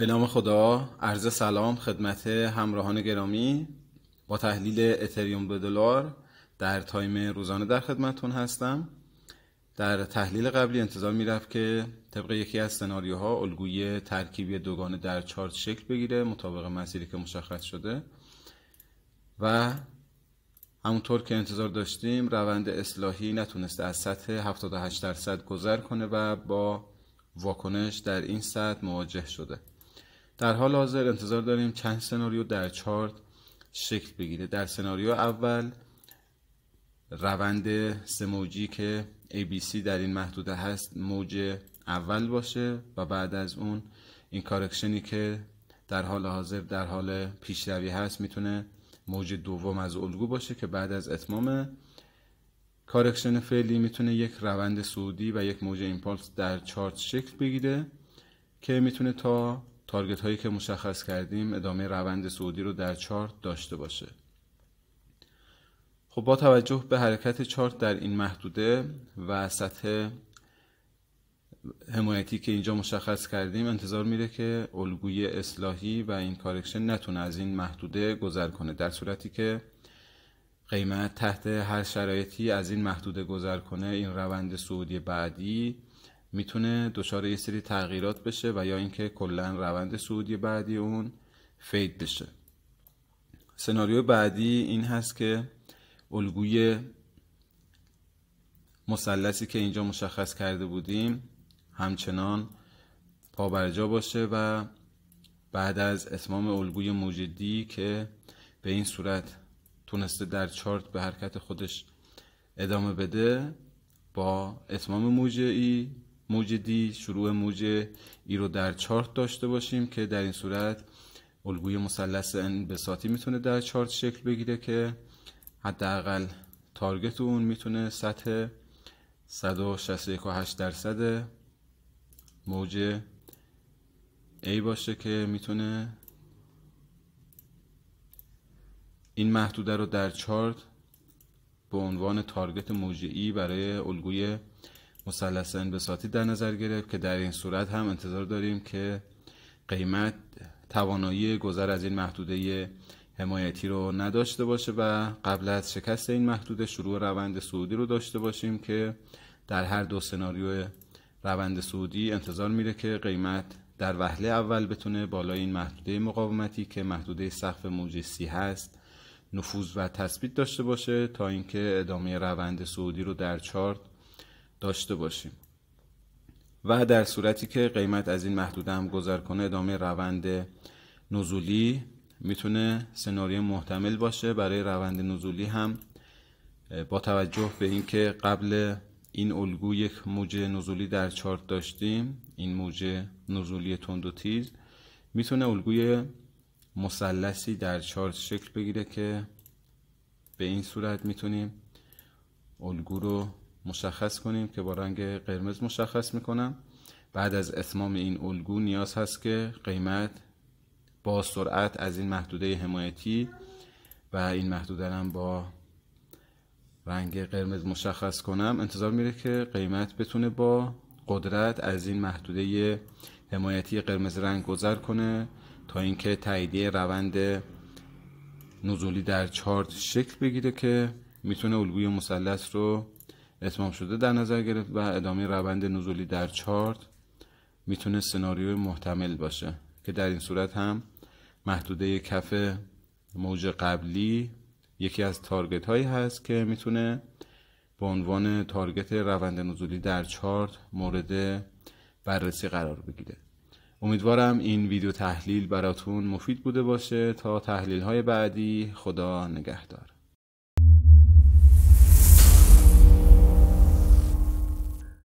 به نام خدا عرض سلام خدمت همراهان گرامی با تحلیل اتریوم به دلار در تایم روزانه در خدمتون هستم در تحلیل قبلی انتظار میرفت که طبق یکی از سناریوها الگوی ترکیبی دوگانه در چارت شکل بگیره مطابق مسیری که مشخص شده و همونطور که انتظار داشتیم روند اصلاحی نتونسته از سطح 78 درصد گذر کنه و با واکنش در این سطح مواجه شده در حال حاضر انتظار داریم چند سناریو در چارت شکل بگیره در سناریو اول روند سه موجی که ABC در این محدوده هست موج اول باشه و بعد از اون این کارکشنی که در حال حاضر در حال پیشروی هست میتونه موج دوم از الگو باشه که بعد از اتمام کارکشن فعلی میتونه یک روند سعودی و یک موج ایمپالس در چارت شکل بگیره که میتونه تا تارگت هایی که مشخص کردیم ادامه روند سعودی رو در چارت داشته باشه خب با توجه به حرکت چارت در این محدوده و سطح حمایتی که اینجا مشخص کردیم انتظار میره که الگوی اصلاحی و این کارکشن نتونه از این محدوده گذر کنه در صورتی که قیمت تحت هر شرایطی از این محدوده گذر کنه این روند سعودی بعدی میتونه دچار یه سری تغییرات بشه و یا اینکه کلا روند سعودی بعدی اون فید بشه سناریو بعدی این هست که الگوی مثلثی که اینجا مشخص کرده بودیم همچنان پابرجا باشه و بعد از اتمام الگوی موجدی که به این صورت تونسته در چارت به حرکت خودش ادامه بده با اتمام ای، موج دی شروع موج ای رو در چارت داشته باشیم که در این صورت الگوی مثلث انبساطی میتونه در چارت شکل بگیره که حداقل تارگت اون میتونه سطح 161.8 درصد موج ای باشه که میتونه این محدوده رو در چارت به عنوان تارگت موج ای e برای الگوی مثلث انبساطی در نظر گرفت که در این صورت هم انتظار داریم که قیمت توانایی گذر از این محدوده حمایتی رو نداشته باشه و قبل از شکست این محدوده شروع روند سعودی رو داشته باشیم که در هر دو سناریو روند سعودی انتظار میره که قیمت در وهله اول بتونه بالای این محدوده مقاومتی که محدوده سقف موج سی هست نفوذ و تثبیت داشته باشه تا اینکه ادامه روند سعودی رو در چارت داشته باشیم و در صورتی که قیمت از این محدوده هم گذر کنه ادامه روند نزولی میتونه سناریو محتمل باشه برای روند نزولی هم با توجه به اینکه قبل این الگو یک موج نزولی در چارت داشتیم این موج نزولی تند و تیز میتونه الگوی مثلثی در چارت شکل بگیره که به این صورت میتونیم الگو رو مشخص کنیم که با رنگ قرمز مشخص میکنم بعد از اتمام این الگو نیاز هست که قیمت با سرعت از این محدوده حمایتی و این محدوده هم با رنگ قرمز مشخص کنم انتظار میره که قیمت بتونه با قدرت از این محدوده حمایتی قرمز رنگ گذر کنه تا اینکه تاییدیه روند نزولی در چارت شکل بگیره که میتونه الگوی مثلث رو اتمام شده در نظر گرفت و ادامه روند نزولی در چارت میتونه سناریوی محتمل باشه که در این صورت هم محدوده کف موج قبلی یکی از تارگت هایی هست که میتونه به عنوان تارگت روند نزولی در چارت مورد بررسی قرار بگیره امیدوارم این ویدیو تحلیل براتون مفید بوده باشه تا تحلیل های بعدی خدا نگهدار